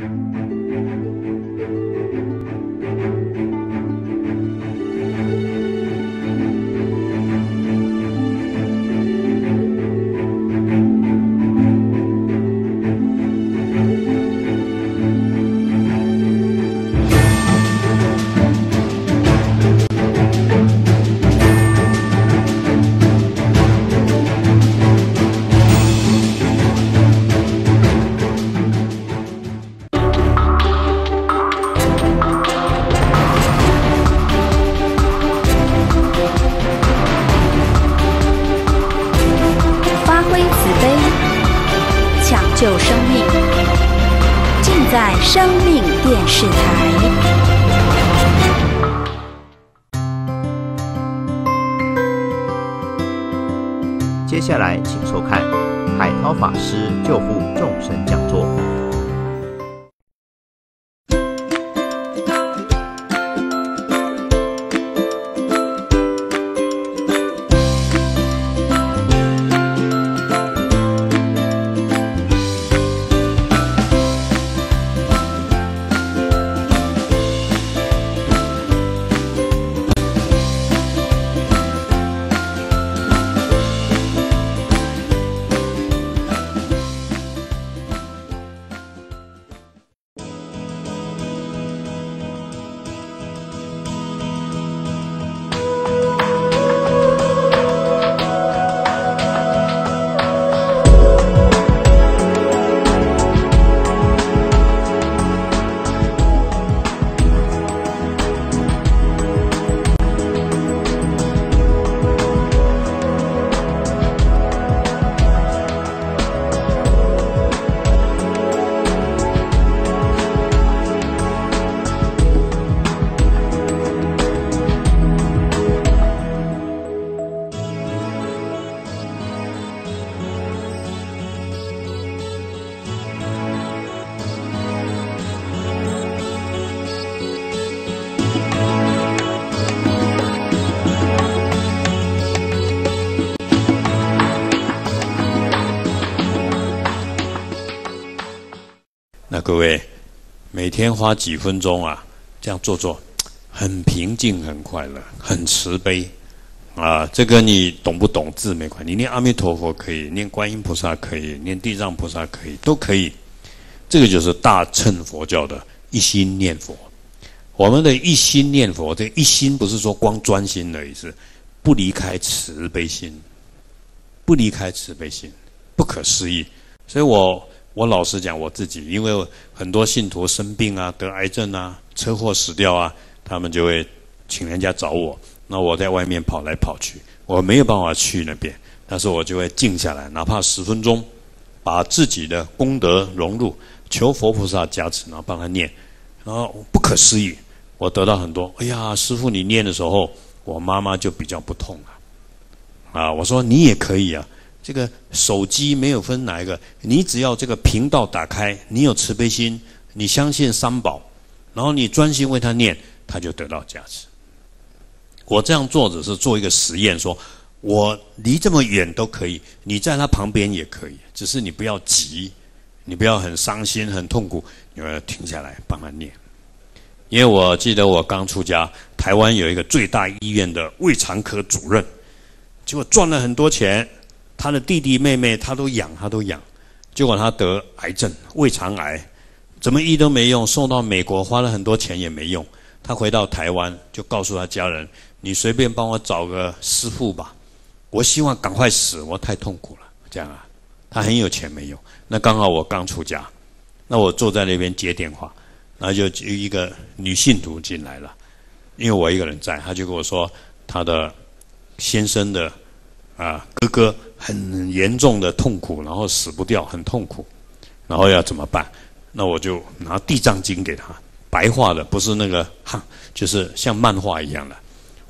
thank you 花几分钟啊，这样做做，很平静，很快乐，很慈悲啊！这个你懂不懂？字没关系，你念阿弥陀佛可以，念观音菩萨可以，念地藏菩萨可以，都可以。这个就是大乘佛教的一心念佛。我们的一心念佛，这一心不是说光专心而已，是不离开慈悲心，不离开慈悲心，不可思议。所以我。我老实讲，我自己因为很多信徒生病啊、得癌症啊、车祸死掉啊，他们就会请人家找我。那我在外面跑来跑去，我没有办法去那边，但是我就会静下来，哪怕十分钟，把自己的功德融入，求佛菩萨加持，然后帮他念。然后不可思议，我得到很多。哎呀，师傅，你念的时候，我妈妈就比较不痛了。啊，我说你也可以啊。这个手机没有分哪一个，你只要这个频道打开，你有慈悲心，你相信三宝，然后你专心为他念，他就得到加持。我这样做只是做一个实验，说我离这么远都可以，你在他旁边也可以，只是你不要急，你不要很伤心、很痛苦，你要停下来帮他念。因为我记得我刚出家，台湾有一个最大医院的胃肠科主任，结果赚了很多钱。他的弟弟妹妹，他都养，他都养。结果他得癌症，胃肠癌，怎么医都没用。送到美国，花了很多钱也没用。他回到台湾，就告诉他家人：“你随便帮我找个师傅吧，我希望赶快死，我太痛苦了。”这样啊，他很有钱，没有。那刚好我刚出家，那我坐在那边接电话，然后就一个女信徒进来了，因为我一个人在，他就跟我说他的先生的啊哥哥。很严重的痛苦，然后死不掉，很痛苦，然后要怎么办？那我就拿《地藏经》给他，白话的，不是那个，哈，就是像漫画一样的。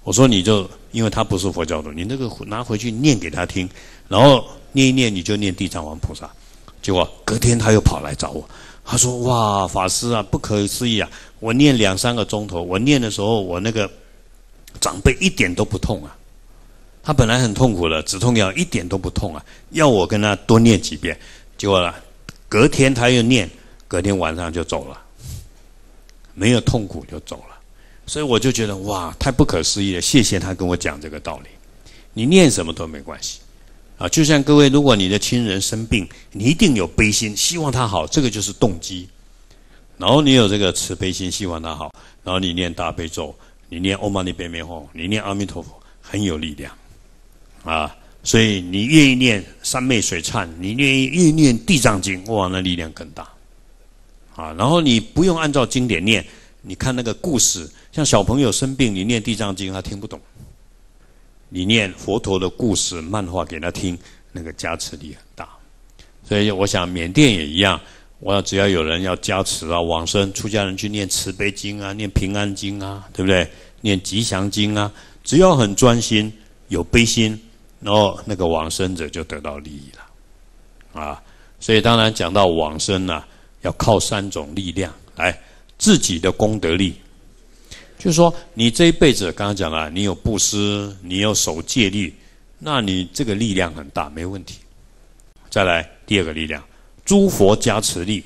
我说你就，因为他不是佛教徒，你那个拿回去念给他听，然后念一念，你就念地藏王菩萨。结果隔天他又跑来找我，他说：哇，法师啊，不可思议啊！我念两三个钟头，我念的时候，我那个长辈一点都不痛啊。他本来很痛苦了，止痛药一点都不痛啊！要我跟他多念几遍，结果了，隔天他又念，隔天晚上就走了，没有痛苦就走了。所以我就觉得哇，太不可思议了！谢谢他跟我讲这个道理。你念什么都没关系啊，就像各位，如果你的亲人生病，你一定有悲心，希望他好，这个就是动机。然后你有这个慈悲心，希望他好，然后你念大悲咒，你念阿弥陀佛，很有力量。啊，所以你愿意念三昧水忏，你愿意愿意念地藏经，哇，那力量更大。啊，然后你不用按照经典念，你看那个故事，像小朋友生病，你念地藏经他听不懂，你念佛陀的故事漫画给他听，那个加持力很大。所以我想缅甸也一样，我只要有人要加持啊，往生出家人去念慈悲经啊，念平安经啊，对不对？念吉祥经啊，只要很专心，有悲心。然后那个往生者就得到利益了，啊，所以当然讲到往生呢，要靠三种力量来：自己的功德力，就是说你这一辈子刚刚讲了，你有布施，你有守戒律，那你这个力量很大，没问题。再来第二个力量，诸佛加持力，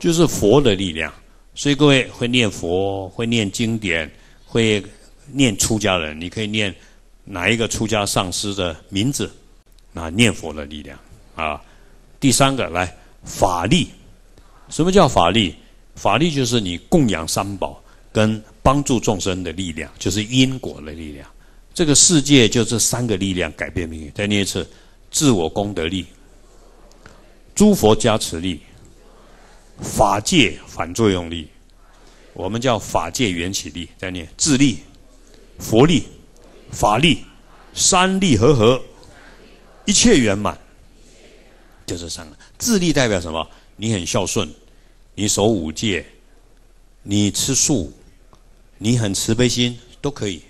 就是佛的力量。所以各位会念佛，会念经典，会念出家人，你可以念。哪一个出家上师的名字？那念佛的力量啊。第三个来法力，什么叫法力？法力就是你供养三宝跟帮助众生的力量，就是因果的力量。这个世界就这三个力量改变命运。再念一次：自我功德力、诸佛加持力、法界反作用力。我们叫法界缘起力。再念：自力、佛力。法力、三力合合，一切圆满，就是三个。智力代表什么？你很孝顺，你守五戒，你吃素，你很慈悲心都可以。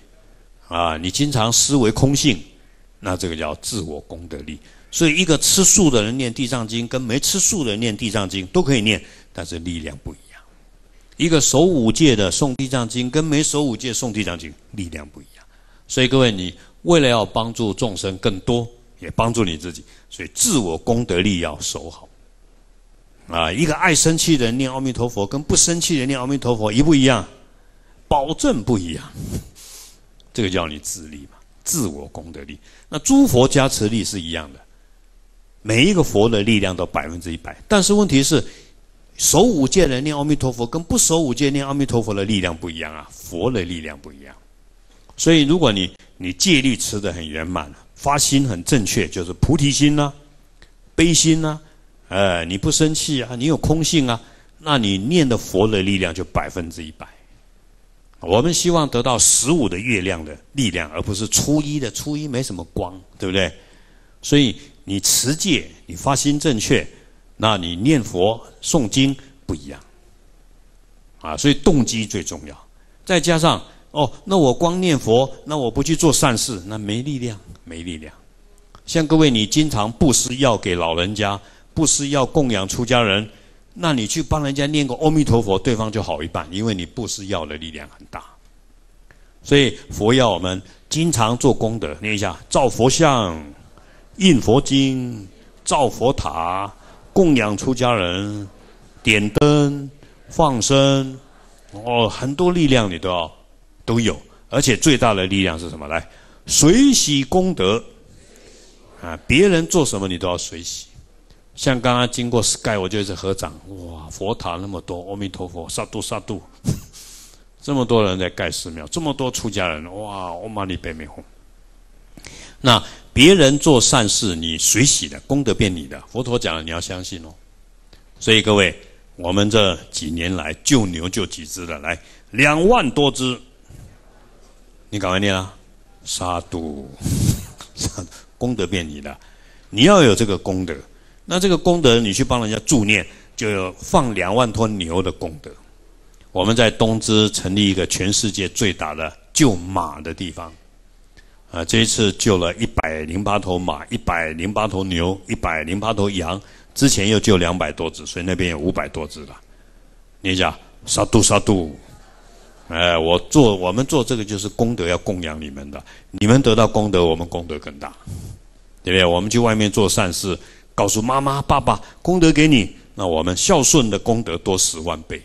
啊，你经常思维空性，那这个叫自我功德力。所以，一个吃素的人念地藏经，跟没吃素的人念地藏经都可以念，但是力量不一样。一个守五戒的诵地藏经，跟没守五戒诵地藏经，力量不一样。所以各位，你为了要帮助众生更多，也帮助你自己，所以自我功德力要守好。啊，一个爱生气的人念阿弥陀佛，跟不生气的人念阿弥陀佛一不一样？保证不一样。这个叫你自力嘛，自我功德力。那诸佛加持力是一样的，每一个佛的力量都百分之一百。但是问题是，守五戒的人念阿弥陀佛，跟不守五戒念阿弥陀佛的力量不一样啊，佛的力量不一样。所以，如果你你戒律持得很圆满，发心很正确，就是菩提心呐、悲心呐，呃，你不生气啊，你有空性啊，那你念的佛的力量就百分之一百。我们希望得到十五的月亮的力量，而不是初一的。初一没什么光，对不对？所以你持戒，你发心正确，那你念佛诵经不一样。啊，所以动机最重要，再加上。哦，那我光念佛，那我不去做善事，那没力量，没力量。像各位，你经常布施药给老人家，布施药供养出家人，那你去帮人家念个阿弥陀佛，对方就好一半，因为你布施药的力量很大。所以佛要我们经常做功德，念一下：造佛像、印佛经、造佛塔、供养出家人、点灯、放生，哦，很多力量你都要。都有，而且最大的力量是什么？来，随喜功德啊！别人做什么，你都要随喜。像刚刚经过 Sky，我就是合掌，哇！佛塔那么多，阿弥陀佛，萨度萨度，这么多人在盖寺庙，这么多出家人，哇！阿弥唻，北面红。那别人做善事，你随喜的功德变你的。佛陀讲了，你要相信哦。所以各位，我们这几年来救牛救几只的，来两万多只。你赶快念啊！杀毒，功德变你的，你要有这个功德，那这个功德你去帮人家助念，就有放两万头牛的功德。我们在东芝成立一个全世界最大的救马的地方，啊，这一次救了一百零八头马，一百零八头牛，一百零八头羊，之前又救两百多只，所以那边有五百多只了。你讲杀毒杀毒哎，我做我们做这个就是功德要供养你们的，你们得到功德，我们功德更大，对不对？我们去外面做善事，告诉妈妈、爸爸，功德给你，那我们孝顺的功德多十万倍，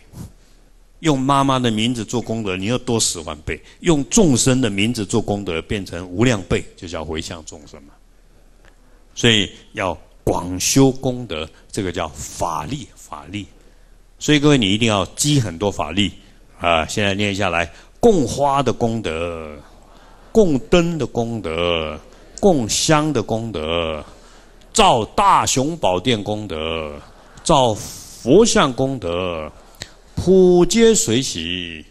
用妈妈的名字做功德，你要多十万倍，用众生的名字做功德，变成无量倍，就叫回向众生嘛。所以要广修功德，这个叫法力法力。所以各位，你一定要积很多法力。啊，现在念下来，供花的功德，供灯的功德，供香的功德，照大雄宝殿功德，照佛像功德，普皆随喜，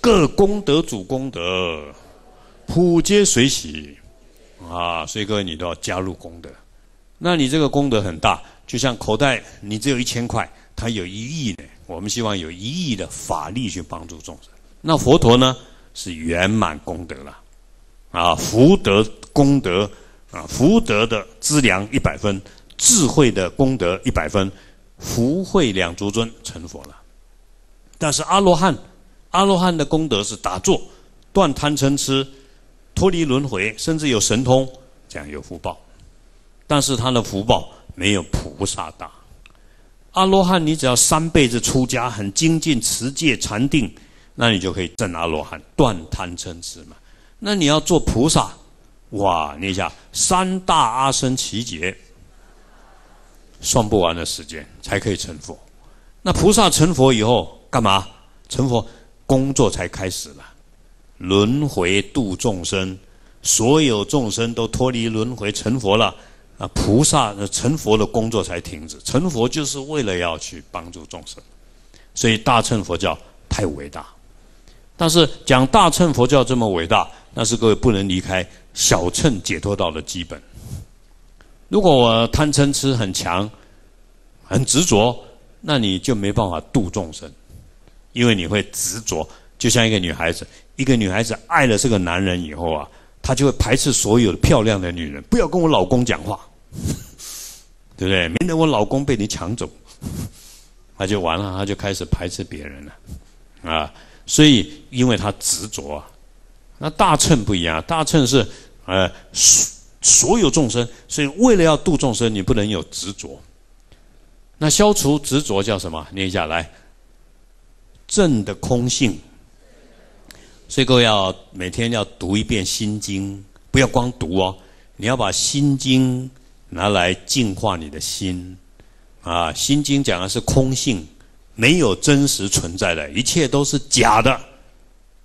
各功德主功德，普皆随喜，啊，所以各位你都要加入功德，那你这个功德很大，就像口袋你只有一千块，他有一亿呢。我们希望有一亿的法力去帮助众生。那佛陀呢？是圆满功德了，啊，福德功德啊，福德的资粮一百分，智慧的功德一百分，福慧两足尊成佛了。但是阿罗汉，阿罗汉的功德是打坐、断贪嗔痴、脱离轮回，甚至有神通，这样有福报，但是他的福报没有菩萨大。阿罗汉，你只要三辈子出家，很精进持戒禅定，那你就可以证阿罗汉，断贪嗔痴嘛。那你要做菩萨，哇！你想三大阿僧祇劫，算不完的时间才可以成佛。那菩萨成佛以后，干嘛？成佛工作才开始了，轮回度众生，所有众生都脱离轮回，成佛了。啊，菩萨成佛的工作才停止。成佛就是为了要去帮助众生，所以大乘佛教太伟大。但是讲大乘佛教这么伟大，但是各位不能离开小乘解脱道的基本。如果我贪嗔痴很强、很执着，那你就没办法度众生，因为你会执着。就像一个女孩子，一个女孩子爱了这个男人以后啊。他就会排斥所有的漂亮的女人，不要跟我老公讲话，对不对？免得我老公被你抢走，那就完了。他就开始排斥别人了，啊！所以因为他执着啊，那大乘不一样，大乘是呃，所有众生，所以为了要度众生，你不能有执着。那消除执着叫什么？念一下来，正的空性。所以，够要每天要读一遍《心经》，不要光读哦。你要把《心经》拿来净化你的心。啊，《心经》讲的是空性，没有真实存在的，一切都是假的、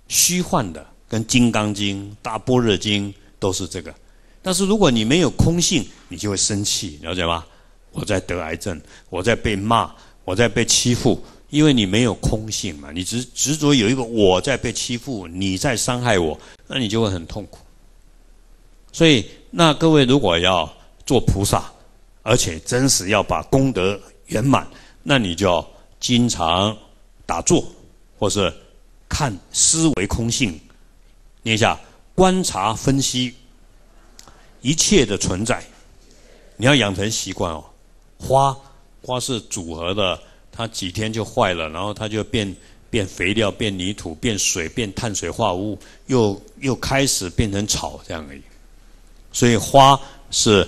虚幻的。跟《金刚经》《大般若经》都是这个。但是，如果你没有空性，你就会生气，了解吗？我在得癌症，我在被骂，我在被欺负。因为你没有空性嘛，你执执着有一个我在被欺负，你在伤害我，那你就会很痛苦。所以，那各位如果要做菩萨，而且真实要把功德圆满，那你就要经常打坐，或是看思维空性。念一下，观察分析一切的存在，你要养成习惯哦。花花是组合的。它几天就坏了，然后它就变变肥料、变泥土、变水、变碳水化合物，又又开始变成草这样而已。所以花是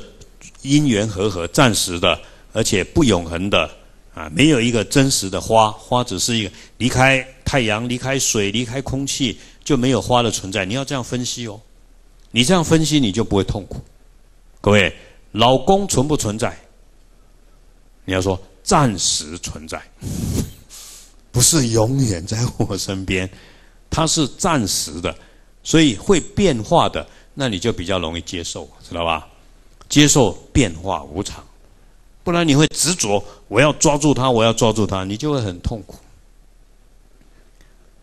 因缘和合、暂时的，而且不永恒的啊，没有一个真实的花，花只是一个离开太阳、离开水、离开空气就没有花的存在。你要这样分析哦，你这样分析你就不会痛苦。各位，老公存不存在？你要说。暂时存在，不是永远在我身边，它是暂时的，所以会变化的，那你就比较容易接受，知道吧？接受变化无常，不然你会执着，我要抓住它，我要抓住它，你就会很痛苦。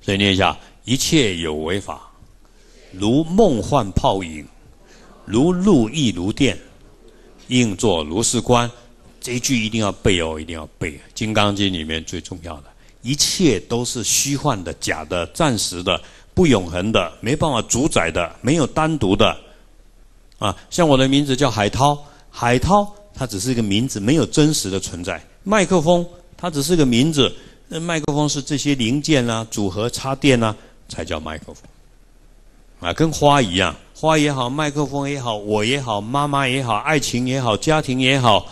所以念一下：一切有为法，如梦幻泡影，如露亦如电，应作如是观。这一句一定要背哦！一定要背，《金刚经》里面最重要的一切都是虚幻的、假的、暂时的、不永恒的、没办法主宰的、没有单独的。啊，像我的名字叫海涛，海涛它只是一个名字，没有真实的存在。麦克风它只是个名字，那麦克风是这些零件啊组合插电啊才叫麦克风。啊，跟花一样，花也好，麦克风也好，我也好，妈妈也好，爱情也好，家庭也好。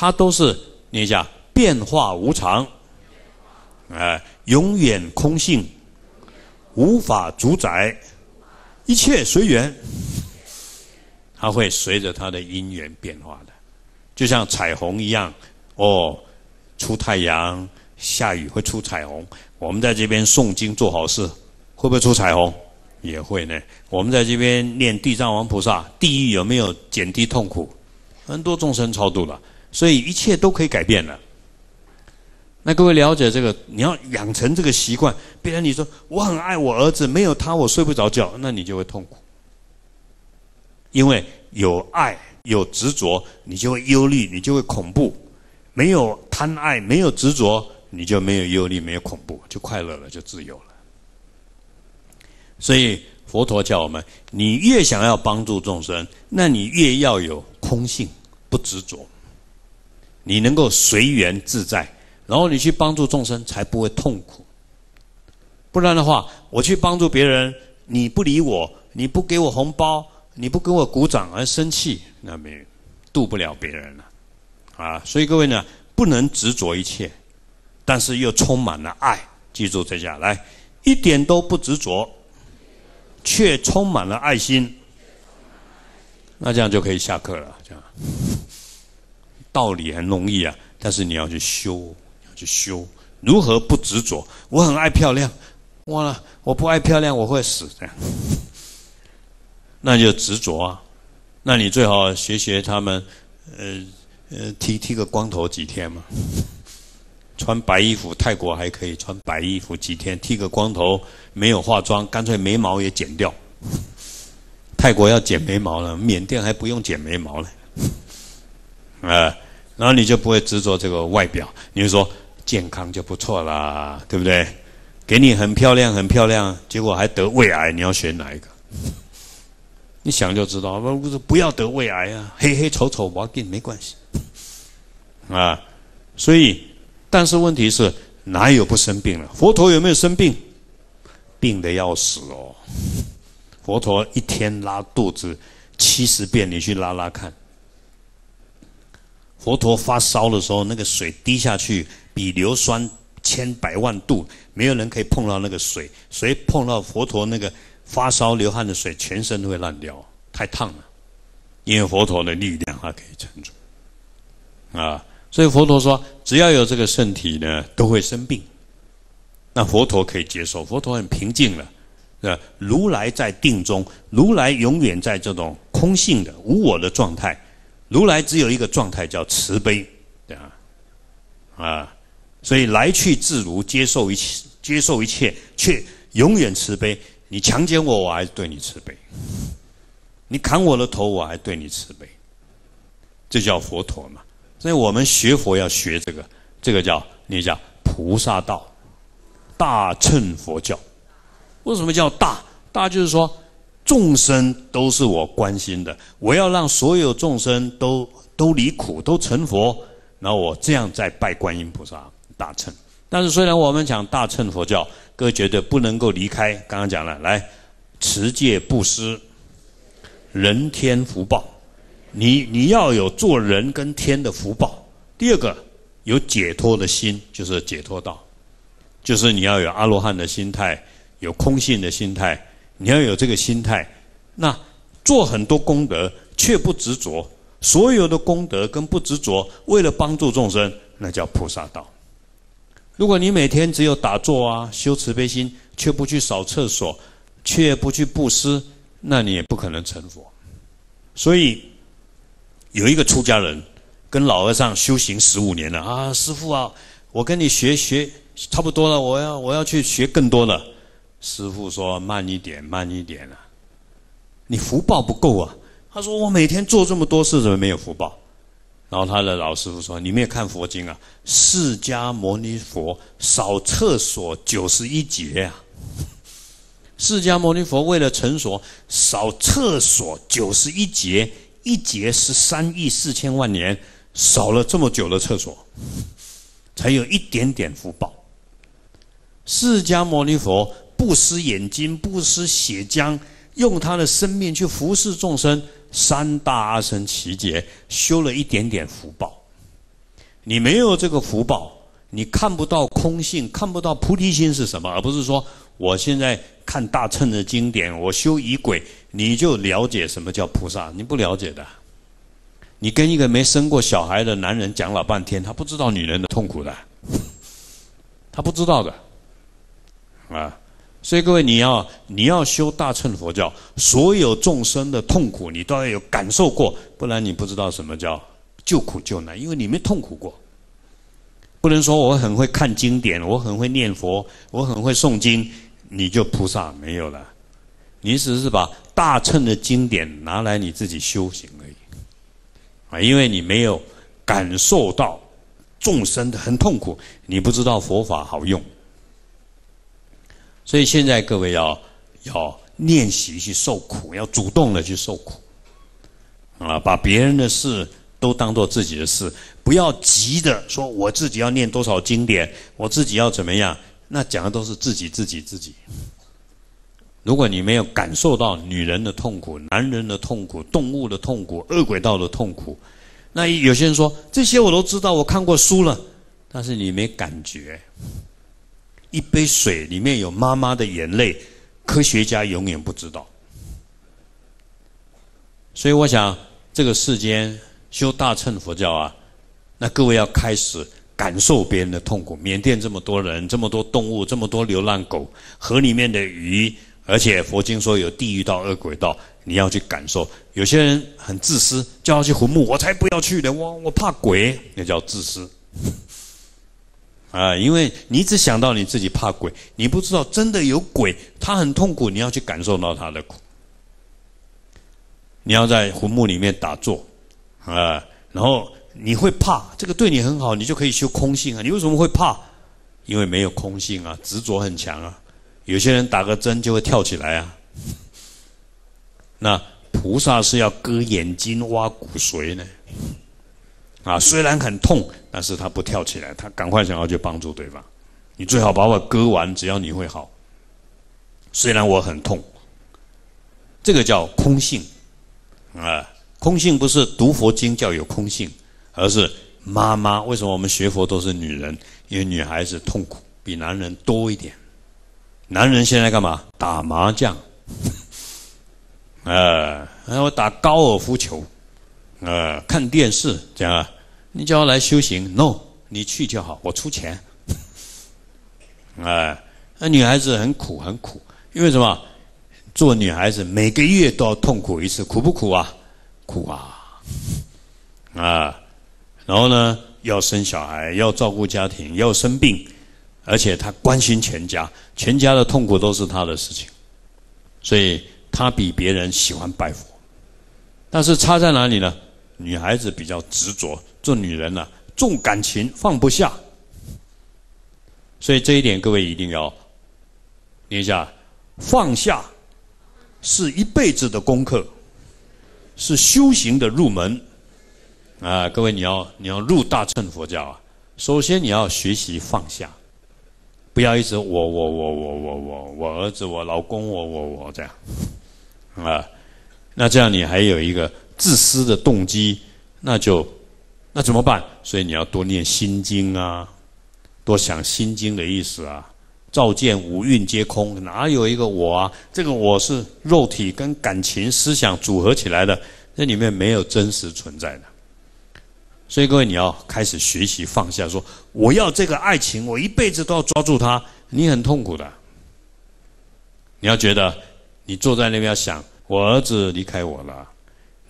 它都是，念一下，变化无常，哎，永远空性，无法主宰，一切随缘，它会随着它的因缘变化的，就像彩虹一样，哦，出太阳下雨会出彩虹，我们在这边诵经做好事，会不会出彩虹？也会呢。我们在这边念地藏王菩萨，地狱有没有减低痛苦？很多众生超度了。所以一切都可以改变了。那各位了解这个，你要养成这个习惯。不然你说我很爱我儿子，没有他我睡不着觉，那你就会痛苦。因为有爱有执着，你就会忧虑，你就会恐怖。没有贪爱，没有执着，你就没有忧虑，没有恐怖，就快乐了，就自由了。所以佛陀教我们，你越想要帮助众生，那你越要有空性，不执着。你能够随缘自在，然后你去帮助众生，才不会痛苦。不然的话，我去帮助别人，你不理我，你不给我红包，你不给我鼓掌而生气，那没度不了别人了啊！所以各位呢，不能执着一切，但是又充满了爱，记住这下来，一点都不执着，却充满了爱心。那这样就可以下课了，这样。道理很容易啊，但是你要去修，要去修，如何不执着？我很爱漂亮，忘了我不爱漂亮，我会死这样，那就执着啊！那你最好学学他们，呃呃，剃剃个光头几天嘛，穿白衣服，泰国还可以穿白衣服几天，剃个光头，没有化妆，干脆眉毛也剪掉。泰国要剪眉毛了，缅甸还不用剪眉毛呢，啊。然后你就不会执着这个外表，你就说健康就不错啦，对不对？给你很漂亮很漂亮，结果还得胃癌，你要选哪一个？你想就知道，不是不要得胃癌啊，黑黑丑丑我跟你没关系啊。所以，但是问题是哪有不生病了？佛陀有没有生病？病的要死哦，佛陀一天拉肚子七十遍，你去拉拉看。佛陀发烧的时候，那个水滴下去比硫酸千百万度，没有人可以碰到那个水，谁碰到佛陀那个发烧流汗的水，全身都会烂掉，太烫了。因为佛陀的力量，还可以撑住，啊。所以佛陀说，只要有这个身体呢，都会生病。那佛陀可以接受，佛陀很平静了。呃，如来在定中，如来永远在这种空性的无我的状态。如来只有一个状态，叫慈悲，对啊，啊，所以来去自如，接受一切，接受一切，却永远慈悲。你强奸我，我还对你慈悲；你砍我的头，我还对你慈悲。这叫佛陀嘛？所以我们学佛要学这个，这个叫你叫菩萨道，大乘佛教。为什么叫大？大就是说。众生都是我关心的，我要让所有众生都都离苦、都成佛，那我这样再拜观音菩萨大乘。但是，虽然我们讲大乘佛教，各位觉得不能够离开。刚刚讲了，来持戒、布施、人天福报，你你要有做人跟天的福报。第二个，有解脱的心就是解脱道，就是你要有阿罗汉的心态，有空性的心态。你要有这个心态，那做很多功德却不执着，所有的功德跟不执着，为了帮助众生，那叫菩萨道。如果你每天只有打坐啊，修慈悲心，却不去扫厕所，却不去布施，那你也不可能成佛。所以有一个出家人跟老和尚修行十五年了啊，师傅啊，我跟你学学差不多了，我要我要去学更多了。师傅说：“慢一点，慢一点啊！你福报不够啊！”他说：“我每天做这么多事，怎么没有福报？”然后他的老师傅说：“你没有看佛经啊！释迦牟尼佛扫厕所九十一劫啊！释迦牟尼佛为了成佛，扫厕所九十一劫，一劫是三亿四千万年，扫了这么久的厕所，才有一点点福报。释迦牟尼佛。”不失眼睛，不失血浆，用他的生命去服侍众生，三大阿僧奇劫修了一点点福报。你没有这个福报，你看不到空性，看不到菩提心是什么。而不是说，我现在看大乘的经典，我修仪轨，你就了解什么叫菩萨？你不了解的。你跟一个没生过小孩的男人讲了半天，他不知道女人的痛苦的，他不知道的，啊。所以，各位，你要你要修大乘佛教，所有众生的痛苦，你都要有感受过，不然你不知道什么叫救苦救难，因为你没痛苦过。不能说我很会看经典，我很会念佛，我很会诵经，你就菩萨没有了。你只是把大乘的经典拿来你自己修行而已啊，因为你没有感受到众生的很痛苦，你不知道佛法好用。所以现在各位要要练习去受苦，要主动的去受苦啊！把别人的事都当做自己的事，不要急着说我自己要念多少经典，我自己要怎么样。那讲的都是自己自己自己。如果你没有感受到女人的痛苦、男人的痛苦、动物的痛苦、恶鬼道的痛苦，那有些人说这些我都知道，我看过书了，但是你没感觉。一杯水里面有妈妈的眼泪，科学家永远不知道。所以我想，这个世间修大乘佛教啊，那各位要开始感受别人的痛苦。缅甸这么多人，这么多动物，这么多流浪狗，河里面的鱼，而且佛经说有地狱道、恶鬼道，你要去感受。有些人很自私，叫我去坟墓，我才不要去的，我我怕鬼，那叫自私。啊，因为你只想到你自己怕鬼，你不知道真的有鬼，他很痛苦，你要去感受到他的苦。你要在坟墓里面打坐，啊，然后你会怕，这个对你很好，你就可以修空性啊。你为什么会怕？因为没有空性啊，执着很强啊。有些人打个针就会跳起来啊。那菩萨是要割眼睛、挖骨髓呢？啊，虽然很痛。但是他不跳起来，他赶快想要去帮助对方。你最好把我割完，只要你会好。虽然我很痛，这个叫空性，啊，空性不是读佛经叫有空性，而是妈妈。为什么我们学佛都是女人？因为女孩子痛苦比男人多一点。男人现在干嘛？打麻将，啊，然后打高尔夫球，啊，看电视，这样。你叫他来修行？no，你去就好，我出钱。哎，那女孩子很苦，很苦，因为什么？做女孩子每个月都要痛苦一次，苦不苦啊？苦啊！啊，然后呢，要生小孩，要照顾家庭，要生病，而且她关心全家，全家的痛苦都是她的事情，所以她比别人喜欢拜佛。但是差在哪里呢？女孩子比较执着，做女人呢重感情，放不下，所以这一点各位一定要念一下，放下是一辈子的功课，是修行的入门啊！各位，你要你要入大乘佛教啊，首先你要学习放下，不要一直我我我我我我我儿子我老公我我我这样啊，那这样你还有一个。自私的动机，那就那怎么办？所以你要多念心经啊，多想心经的意思啊。照见五蕴皆空，哪有一个我啊？这个我是肉体跟感情、思想组合起来的，这里面没有真实存在的。所以各位，你要开始学习放下，说我要这个爱情，我一辈子都要抓住它，你很痛苦的。你要觉得你坐在那边想，我儿子离开我了。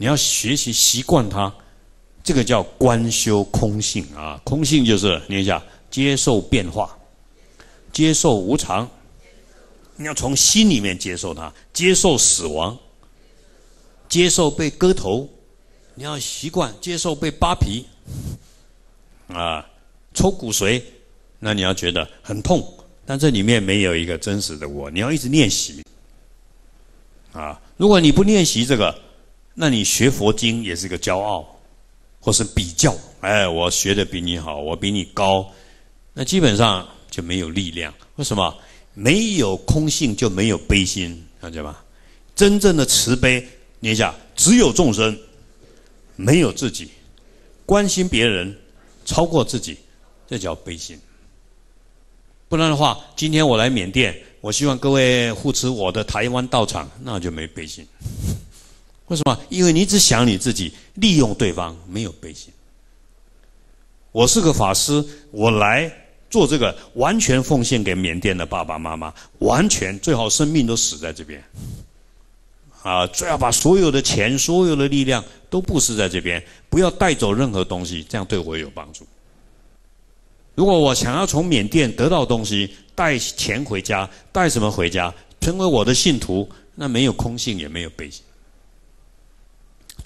你要学习习惯它，这个叫观修空性啊。空性就是，你一下，接受变化，接受无常，你要从心里面接受它，接受死亡，接受被割头，你要习惯接受被扒皮，啊，抽骨髓，那你要觉得很痛，但这里面没有一个真实的我，你要一直练习啊。如果你不练习这个，那你学佛经也是个骄傲，或是比较，哎，我学的比你好，我比你高，那基本上就没有力量。为什么？没有空性就没有悲心，看见吗？真正的慈悲，你想，只有众生，没有自己，关心别人，超过自己，这叫悲心。不然的话，今天我来缅甸，我希望各位护持我的台湾道场，那就没悲心。为什么？因为你只想你自己利用对方，没有悲心。我是个法师，我来做这个，完全奉献给缅甸的爸爸妈妈，完全最好生命都死在这边。啊，最好把所有的钱、所有的力量都布施在这边，不要带走任何东西，这样对我有帮助。如果我想要从缅甸得到东西，带钱回家，带什么回家？成为我的信徒，那没有空性，也没有悲心。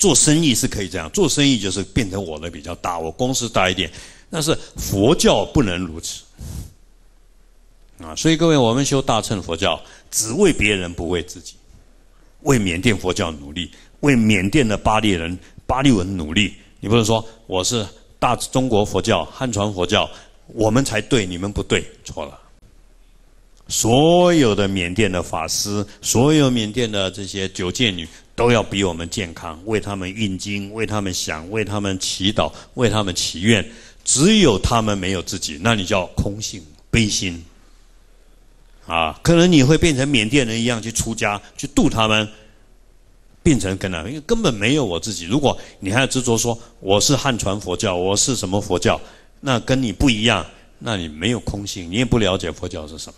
做生意是可以这样做生意，就是变成我的比较大，我公司大一点。但是佛教不能如此啊！所以各位，我们修大乘佛教，只为别人，不为自己；为缅甸佛教努力，为缅甸的巴利人、巴利文努力。你不能说我是大中国佛教、汉传佛教，我们才对，你们不对，错了。所有的缅甸的法师，所有缅甸的这些九戒女。都要比我们健康，为他们运经，为他们想，为他们祈祷，为他们祈愿。只有他们没有自己，那你叫空性悲心啊？可能你会变成缅甸人一样去出家去度他们，变成跟们，因为根本没有我自己。如果你还要执着说我是汉传佛教，我是什么佛教，那跟你不一样，那你没有空性，你也不了解佛教是什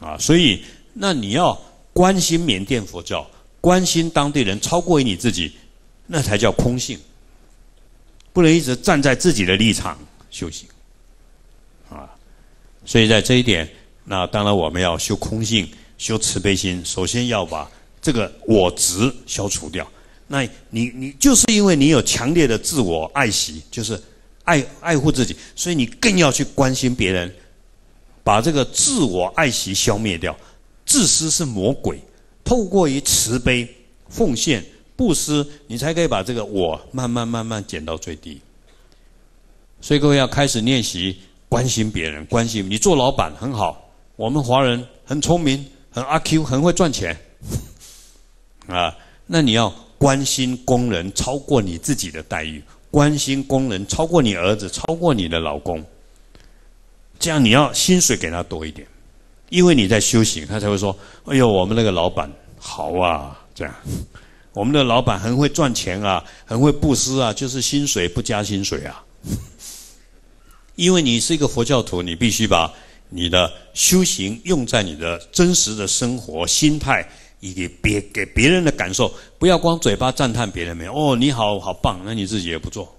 么啊？所以，那你要关心缅甸佛教。关心当地人超过于你自己，那才叫空性。不能一直站在自己的立场修行啊！所以在这一点，那当然我们要修空性、修慈悲心。首先要把这个我执消除掉。那你你就是因为你有强烈的自我爱惜，就是爱爱护自己，所以你更要去关心别人，把这个自我爱惜消灭掉。自私是魔鬼。透过于慈悲、奉献、布施，你才可以把这个我慢慢慢慢减到最低。所以各位要开始练习关心别人，关心你做老板很好，我们华人很聪明、很阿 Q、很会赚钱，啊，那你要关心工人超过你自己的待遇，关心工人超过你儿子、超过你的老公，这样你要薪水给他多一点。因为你在修行，他才会说：“哎呦，我们那个老板好啊，这样，我们的老板很会赚钱啊，很会布施啊，就是薪水不加薪水啊。”因为你是一个佛教徒，你必须把你的修行用在你的真实的生活心态，以给别给别人的感受。不要光嘴巴赞叹别人，没有哦，你好好棒，那你自己也不做。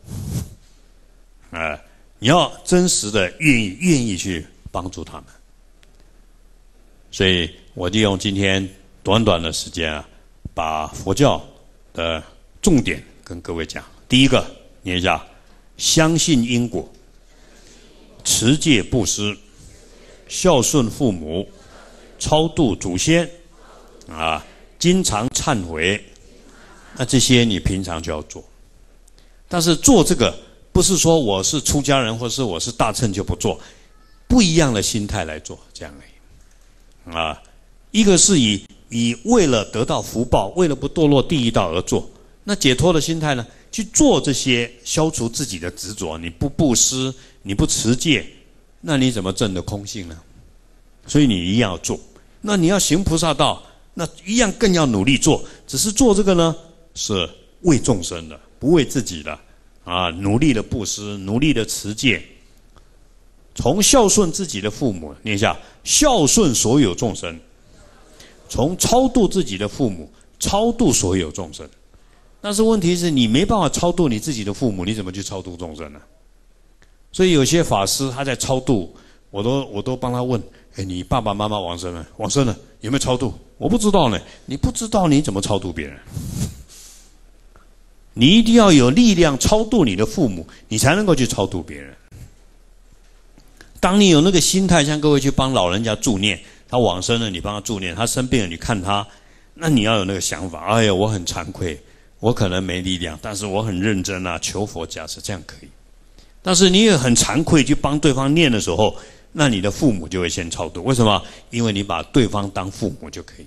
哎，你要真实的愿意愿意去帮助他们。所以，我利用今天短短的时间啊，把佛教的重点跟各位讲。第一个，念一下：相信因果，持戒布施，孝顺父母，超度祖先，啊，经常忏悔。那这些你平常就要做。但是做这个，不是说我是出家人或是我是大乘就不做，不一样的心态来做，这样。啊，一个是以以为了得到福报，为了不堕落地狱道而做，那解脱的心态呢？去做这些消除自己的执着，你不布施，你不持戒，那你怎么证得空性呢？所以你一样做，那你要行菩萨道，那一样更要努力做。只是做这个呢，是为众生的，不为自己的啊，努力的布施，努力的持戒。从孝顺自己的父母念一下，孝顺所有众生；从超度自己的父母，超度所有众生。但是问题是你没办法超度你自己的父母，你怎么去超度众生呢？所以有些法师他在超度，我都我都帮他问：哎，你爸爸妈妈往生了？往生了有没有超度？我不知道呢。你不知道你怎么超度别人？你一定要有力量超度你的父母，你才能够去超度别人。当你有那个心态，像各位去帮老人家助念，他往生了你帮他助念，他生病了你看他，那你要有那个想法。哎呀，我很惭愧，我可能没力量，但是我很认真啊，求佛加持这样可以。但是你也很惭愧去帮对方念的时候，那你的父母就会先超度。为什么？因为你把对方当父母就可以。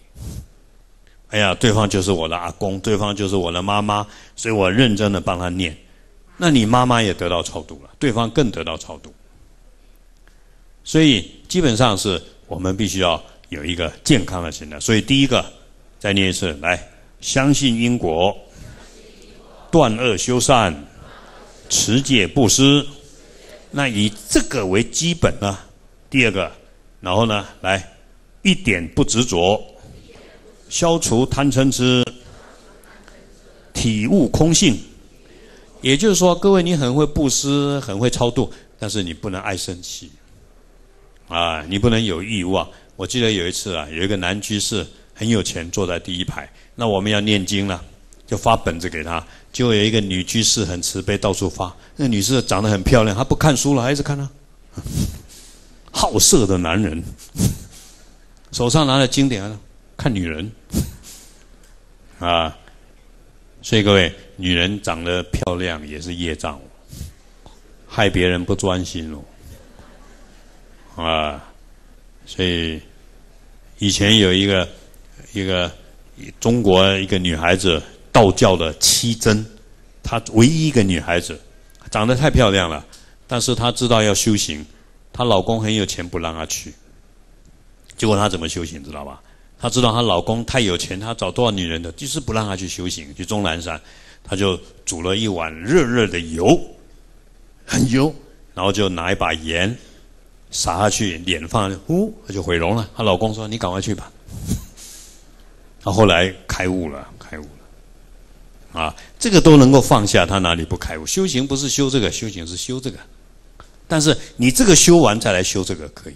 哎呀，对方就是我的阿公，对方就是我的妈妈，所以我认真的帮他念，那你妈妈也得到超度了，对方更得到超度。所以基本上是我们必须要有一个健康的心态。所以第一个再念一次，来相信因果，断恶修善，持戒布施。那以这个为基本呢？第二个，然后呢，来一点不执着，消除贪嗔痴，体悟空性。也就是说，各位，你很会布施，很会超度，但是你不能爱生气。啊，你不能有欲望。我记得有一次啊，有一个男居士很有钱，坐在第一排。那我们要念经了，就发本子给他。就有一个女居士很慈悲，到处发。那女士长得很漂亮，她不看书了，还是看啊？好色的男人，手上拿着经典，看女人 啊。所以各位，女人长得漂亮也是业障，害别人不专心哦。啊，所以以前有一个一个中国一个女孩子，道教的七真，她唯一一个女孩子，长得太漂亮了，但是她知道要修行，她老公很有钱，不让她去，就问她怎么修行，知道吧？她知道她老公太有钱，她找多少女人的，就是不让她去修行，去终南山，她就煮了一碗热热的油，很油，然后就拿一把盐。撒下去，脸放下去，呼，她就毁容了。她老公说：“你赶快去吧。”她后来开悟了，开悟了。啊，这个都能够放下，她哪里不开悟？修行不是修这个，修行是修这个。但是你这个修完再来修这个可以。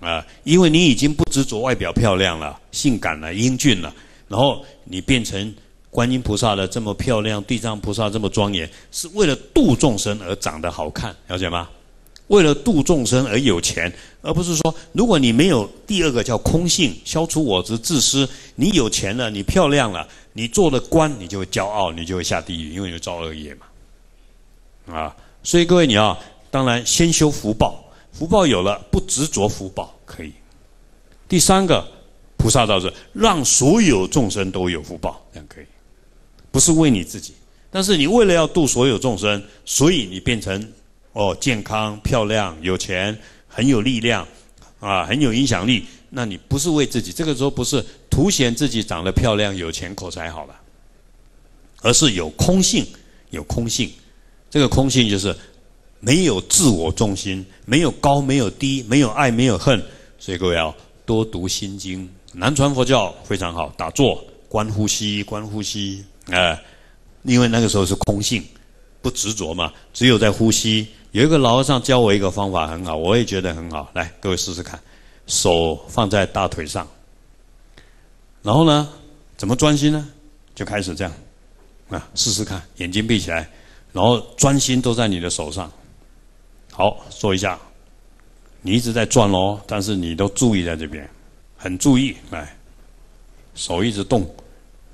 啊，因为你已经不执着外表漂亮了、性感了、英俊了，然后你变成观音菩萨了，这么漂亮，地藏菩萨这么庄严，是为了度众生而长得好看，了解吗？为了度众生而有钱，而不是说，如果你没有第二个叫空性，消除我之自私，你有钱了，你漂亮了，你做了官，你就会骄傲，你就会下地狱，因为有造恶业嘛。啊，所以各位你要，当然先修福报，福报有了不执着福报可以。第三个菩萨道是让所有众生都有福报，这样可以，不是为你自己，但是你为了要度所有众生，所以你变成。哦，健康、漂亮、有钱，很有力量，啊，很有影响力。那你不是为自己？这个时候不是凸显自己长得漂亮、有钱、口才好了，而是有空性，有空性。这个空性就是没有自我中心，没有高，没有低，没有爱，没有恨。所以各位要多读心经，南传佛教非常好，打坐、观呼吸、观呼吸啊，因为那个时候是空性，不执着嘛，只有在呼吸。有一个老和尚教我一个方法很好，我也觉得很好。来，各位试试看，手放在大腿上。然后呢，怎么专心呢？就开始这样啊，试试看，眼睛闭起来，然后专心都在你的手上。好，做一下，你一直在转哦，但是你都注意在这边，很注意。来，手一直动，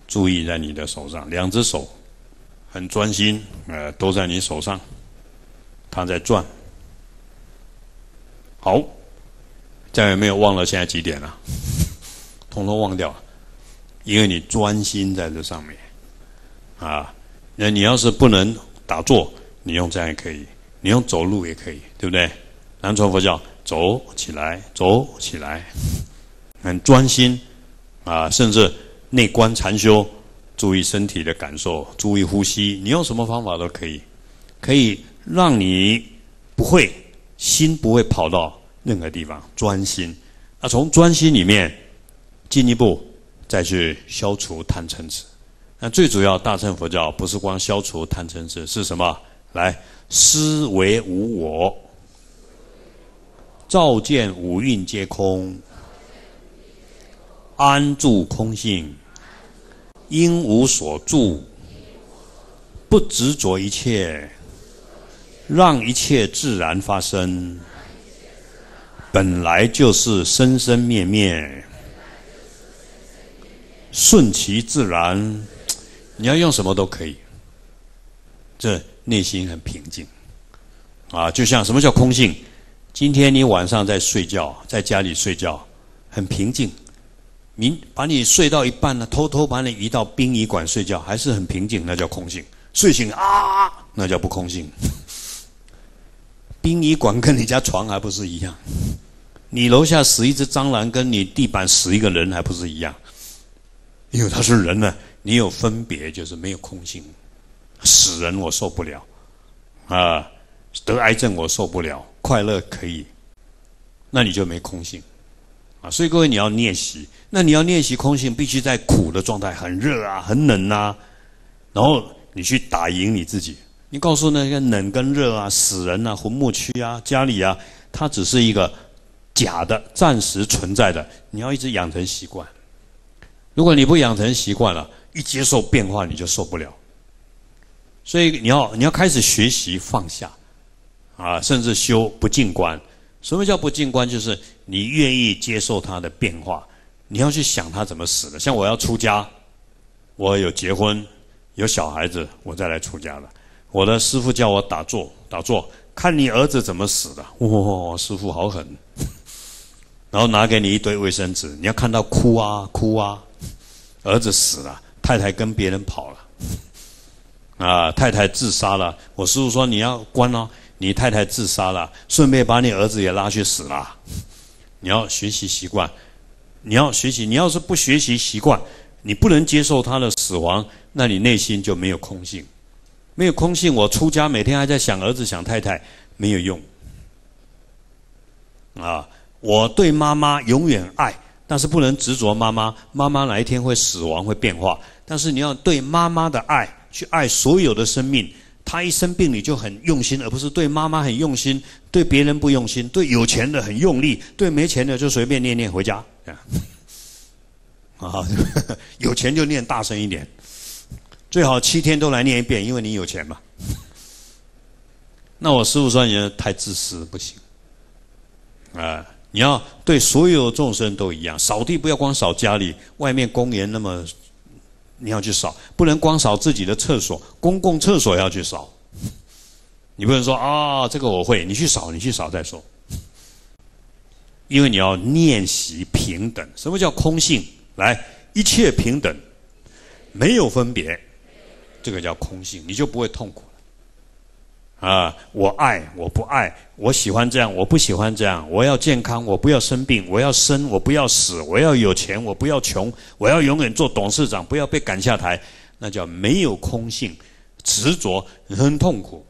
注意在你的手上，两只手很专心，呃，都在你手上。它在转，好，这家有没有忘了现在几点了？统 统忘掉，因为你专心在这上面啊。那你要是不能打坐，你用这样也可以，你用走路也可以，对不对？南传佛教走起来，走起来，很专心啊。甚至内观禅修，注意身体的感受，注意呼吸，你用什么方法都可以，可以。让你不会心不会跑到任何地方，专心。那从专心里面进一步再去消除贪嗔痴。那最主要，大乘佛教不是光消除贪嗔痴，是什么？来，思维无我，照见五蕴皆空，安住空性，因无所住，不执着一切。让一切自然发生，本来就是生生灭灭，顺其自然。你要用什么都可以，这内心很平静。啊，就像什么叫空性？今天你晚上在睡觉，在家里睡觉，很平静。明把你睡到一半呢，偷偷把你移到殡仪馆睡觉，还是很平静，那叫空性。睡醒啊，那叫不空性。殡仪馆跟你家床还不是一样，你楼下死一只蟑螂跟你地板死一个人还不是一样，因为他是人呢，你有分别就是没有空性，死人我受不了，啊，得癌症我受不了，快乐可以，那你就没空性，啊，所以各位你要练习，那你要练习空性，必须在苦的状态，很热啊，很冷啊，然后你去打赢你自己。你告诉那些冷跟热啊、死人啊、魂木区啊、家里啊，它只是一个假的、暂时存在的。你要一直养成习惯。如果你不养成习惯了，一接受变化你就受不了。所以你要你要开始学习放下，啊，甚至修不进观。什么叫不进观？就是你愿意接受它的变化。你要去想它怎么死的。像我要出家，我有结婚、有小孩子，我再来出家了。我的师傅叫我打坐，打坐，看你儿子怎么死的。哇，师傅好狠！然后拿给你一堆卫生纸，你要看到哭啊哭啊，儿子死了，太太跟别人跑了，啊，太太自杀了。我师傅说你要关哦，你太太自杀了，顺便把你儿子也拉去死了。你要学习习惯，你要学习，你要是不学习习惯，你不能接受他的死亡，那你内心就没有空性。没有空性，我出家每天还在想儿子想太太，没有用。啊，我对妈妈永远爱，但是不能执着妈妈。妈妈哪一天会死亡会变化？但是你要对妈妈的爱去爱所有的生命。他一生病你就很用心，而不是对妈妈很用心，对别人不用心，对有钱的很用力，对没钱的就随便念念回家。啊，有钱就念大声一点。最好七天都来念一遍，因为你有钱嘛。那我师父说你太自私，不行。啊，你要对所有众生都一样。扫地不要光扫家里，外面公园那么，你要去扫，不能光扫自己的厕所，公共厕所要去扫。你不能说啊，这个我会，你去扫，你去扫再说。因为你要练习平等。什么叫空性？来，一切平等，没有分别。这个叫空性，你就不会痛苦了。啊，我爱，我不爱，我喜欢这样，我不喜欢这样，我要健康，我不要生病，我要生，我不要死，我要有钱，我不要穷，我要永远做董事长，不要被赶下台，那叫没有空性，执着很痛苦。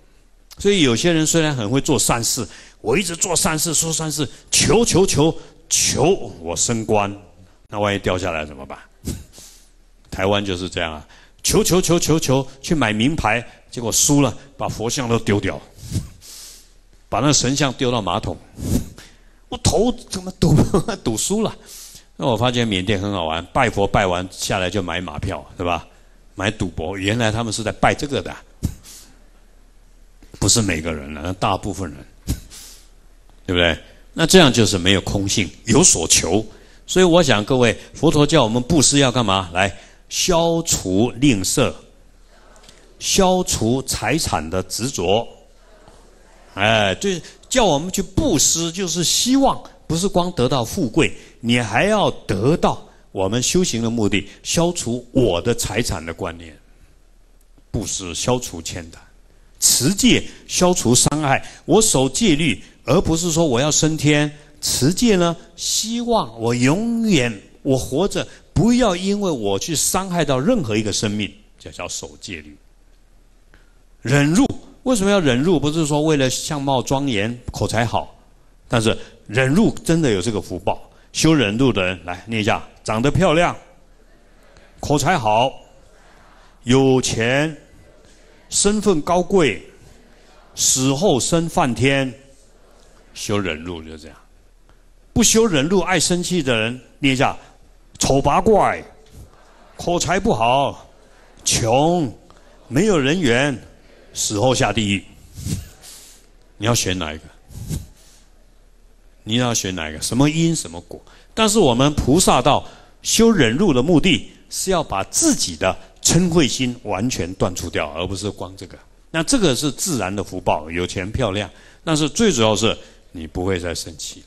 所以有些人虽然很会做善事，我一直做善事，说善事，求求求求我升官，那万一掉下来怎么办？台湾就是这样啊。求求求求求去买名牌，结果输了，把佛像都丢掉，把那神像丢到马桶。我头怎么赌赌 输了？那我发现缅甸很好玩，拜佛拜完下来就买马票，对吧？买赌博，原来他们是在拜这个的，不是每个人，那大部分人，对不对？那这样就是没有空性，有所求。所以我想各位，佛陀叫我们布施要干嘛？来。消除吝啬，消除财产的执着，哎，就叫我们去布施，就是希望不是光得到富贵，你还要得到我们修行的目的，消除我的财产的观念，布施消除欠的，持戒消除伤害，我守戒律，而不是说我要升天，持戒呢，希望我永远我活着。不要因为我去伤害到任何一个生命，这叫守戒律。忍辱，为什么要忍辱？不是说为了相貌庄严、口才好，但是忍辱真的有这个福报。修忍辱的人，来念一下：长得漂亮，口才好，有钱，身份高贵，死后升梵天。修忍辱就这样。不修忍辱、爱生气的人，念一下。丑八怪，口才不好，穷，没有人缘，死后下地狱。你要选哪一个？你要选哪一个？什么因什么果？但是我们菩萨道修忍辱的目的是要把自己的嗔恚心完全断除掉，而不是光这个。那这个是自然的福报，有钱漂亮，但是最主要是你不会再生气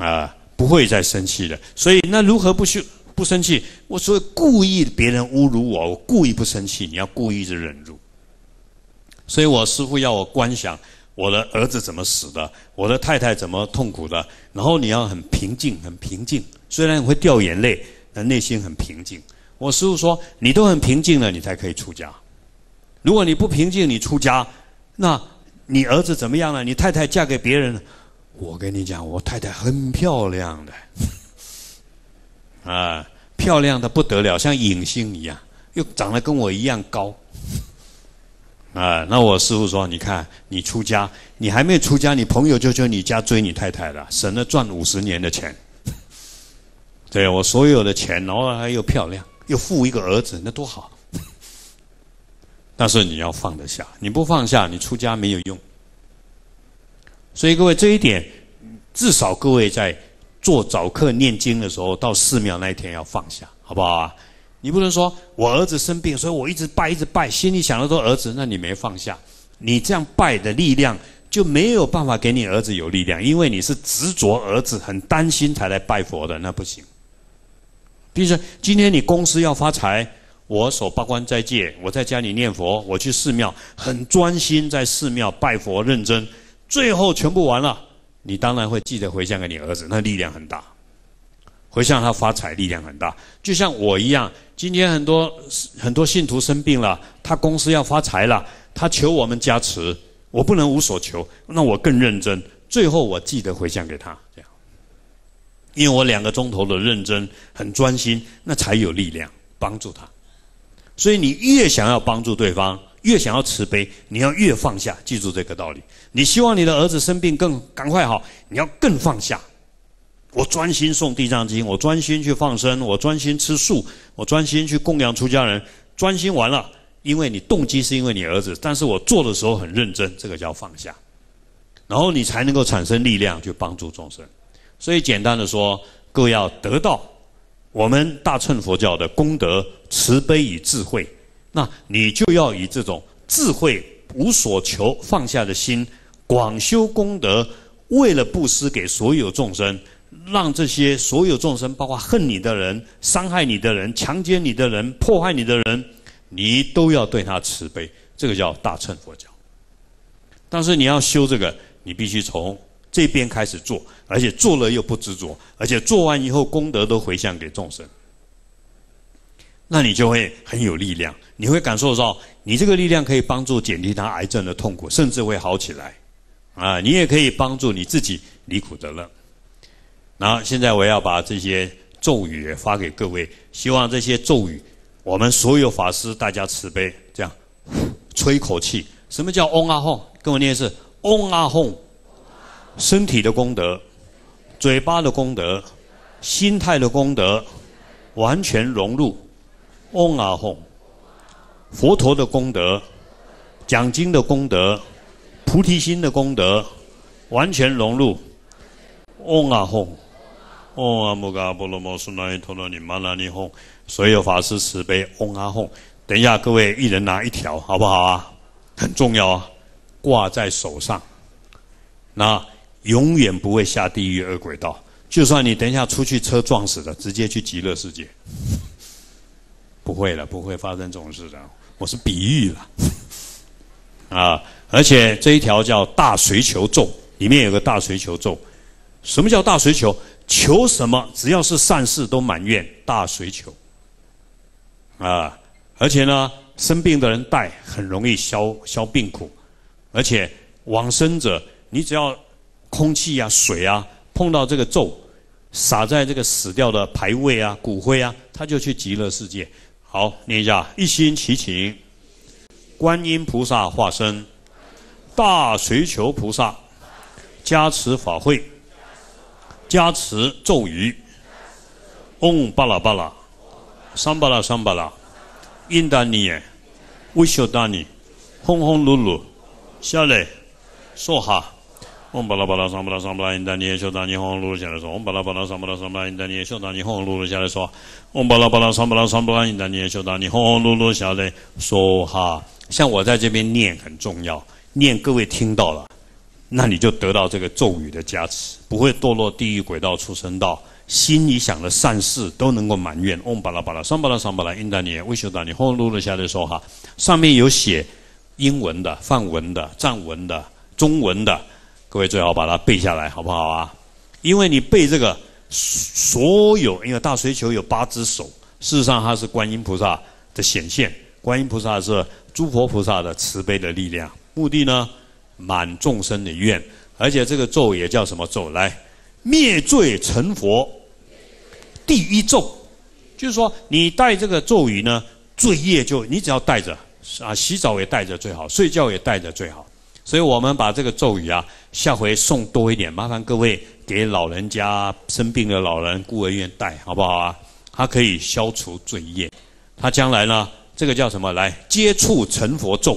了。啊。不会再生气的，所以那如何不去不生气？我以故意别人侮辱我，我故意不生气。你要故意的忍辱。所以我师父要我观想我的儿子怎么死的，我的太太怎么痛苦的，然后你要很平静，很平静。虽然会掉眼泪，但内心很平静。我师父说，你都很平静了，你才可以出家。如果你不平静，你出家，那你儿子怎么样了？你太太嫁给别人了？我跟你讲，我太太很漂亮的，啊，漂亮的不得了，像影星一样，又长得跟我一样高，啊，那我师傅说，你看你出家，你还没出家，你朋友就叫你家追你太太了，省了赚五十年的钱，对我所有的钱，然后又漂亮又富，一个儿子，那多好。但是你要放得下，你不放下，你出家没有用。所以各位，这一点至少各位在做早课念经的时候，到寺庙那一天要放下，好不好啊？你不能说我儿子生病，所以我一直拜一直拜，心里想着都儿子，那你没放下。你这样拜的力量就没有办法给你儿子有力量，因为你是执着儿子很担心才来拜佛的，那不行。比如说今天你公司要发财，我守八关斋戒，我在家里念佛，我去寺庙很专心，在寺庙拜佛认真。最后全部完了，你当然会记得回向给你儿子，那力量很大，回向他发财力量很大，就像我一样。今天很多很多信徒生病了，他公司要发财了，他求我们加持，我不能无所求，那我更认真。最后我记得回向给他，这样，因为我两个钟头的认真很专心，那才有力量帮助他。所以你越想要帮助对方。越想要慈悲，你要越放下。记住这个道理。你希望你的儿子生病更赶快好，你要更放下。我专心诵地藏经，我专心去放生，我专心吃素，我专心去供养出家人。专心完了，因为你动机是因为你儿子，但是我做的时候很认真，这个叫放下。然后你才能够产生力量去帮助众生。所以简单的说，各位要得到我们大乘佛教的功德、慈悲与智慧。那你就要以这种智慧无所求放下的心，广修功德，为了布施给所有众生，让这些所有众生，包括恨你的人、伤害你的人、强奸你的人、破坏你的人，你都要对他慈悲，这个叫大乘佛教。但是你要修这个，你必须从这边开始做，而且做了又不执着，而且做完以后功德都回向给众生。那你就会很有力量，你会感受到你这个力量可以帮助减低他癌症的痛苦，甚至会好起来。啊，你也可以帮助你自己离苦得乐。那现在我要把这些咒语发给各位，希望这些咒语，我们所有法师大家慈悲，这样吹一口气，什么叫嗡啊吽？跟我念是嗡啊吽，身体的功德，嘴巴的功德，心态的功德，完全融入。嗡啊吽，佛陀的功德，讲经的功德，菩提心的功德，完全融入。嗡啊吽，嗡啊摩嘎阿罗摩苏那耶陀罗尼玛那尼吽，所有法师慈悲，嗡啊吽。等一下，各位一人拿一条，好不好啊？很重要啊，挂在手上，那永远不会下地狱恶轨道。就算你等一下出去车撞死了，直接去极乐世界。不会了，不会发生这种事的。我是比喻了，啊，而且这一条叫大随求咒，里面有个大随求咒。什么叫大随求？求什么？只要是善事都满愿。大随求，啊，而且呢，生病的人带很容易消消病苦，而且往生者，你只要空气啊、水啊碰到这个咒，撒在这个死掉的牌位啊、骨灰啊，他就去极乐世界。好，念一下一心祈请，观音菩萨化身，大随求菩萨，加持法会，加持咒语，嗡巴拉巴拉，桑巴拉桑巴拉，印度尼耶，乌修达尼，轰轰碌碌，下来，坐下。嗡巴拉巴拉，桑巴拉桑巴拉，因达尼耶修达尼哄噜噜，下来说：嗡巴拉巴拉，桑巴拉桑巴拉，因达尼耶修达尼哄噜噜，下来说：嗡巴拉巴拉，桑巴拉桑巴拉，因达尼耶修达尼哄噜噜，下来说哈。像我在这边念很重要，念各位听到了，那你就得到这个咒语的加持，不会堕落地狱轨道，出生道。心里想的善事都能够满愿。嗡巴拉巴拉，桑巴拉桑巴拉，因达尼耶修达尼哄噜噜，下来说哈。上面有写英文的、范文的、藏文的、中文的。各位最好把它背下来，好不好啊？因为你背这个所有，因为大随求有八只手，事实上它是观音菩萨的显现。观音菩萨是诸佛菩萨的慈悲的力量，目的呢满众生的愿。而且这个咒也叫什么咒？来灭罪成佛第一咒，就是说你带这个咒语呢，罪业就你只要带着啊，洗澡也带着最好，睡觉也带着最好。所以我们把这个咒语啊，下回送多一点，麻烦各位给老人家、生病的老人、孤儿院带，好不好啊？它可以消除罪业，他将来呢，这个叫什么？来接触成佛咒，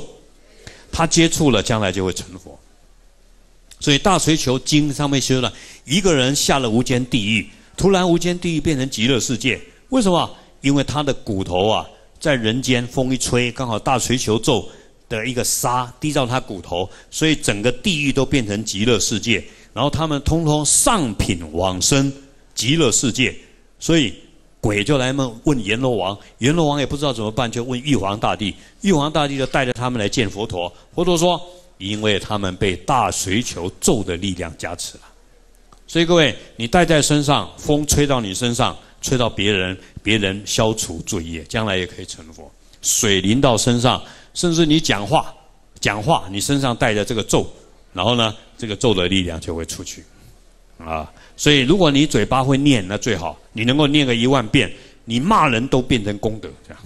他接触了，将来就会成佛。所以大锤球经上面说了，一个人下了无间地狱，突然无间地狱变成极乐世界，为什么？因为他的骨头啊，在人间风一吹，刚好大锤球咒。的一个沙滴到他骨头，所以整个地狱都变成极乐世界，然后他们通通上品往生极乐世界，所以鬼就来问问阎罗王，阎罗王也不知道怎么办，就问玉皇大帝，玉皇大帝就带着他们来见佛陀，佛陀说，因为他们被大随求咒的力量加持了，所以各位，你带在身上，风吹到你身上，吹到别人，别人消除罪业，将来也可以成佛，水淋到身上。甚至你讲话，讲话，你身上带着这个咒，然后呢，这个咒的力量就会出去，啊，所以如果你嘴巴会念，那最好，你能够念个一万遍，你骂人都变成功德，这样，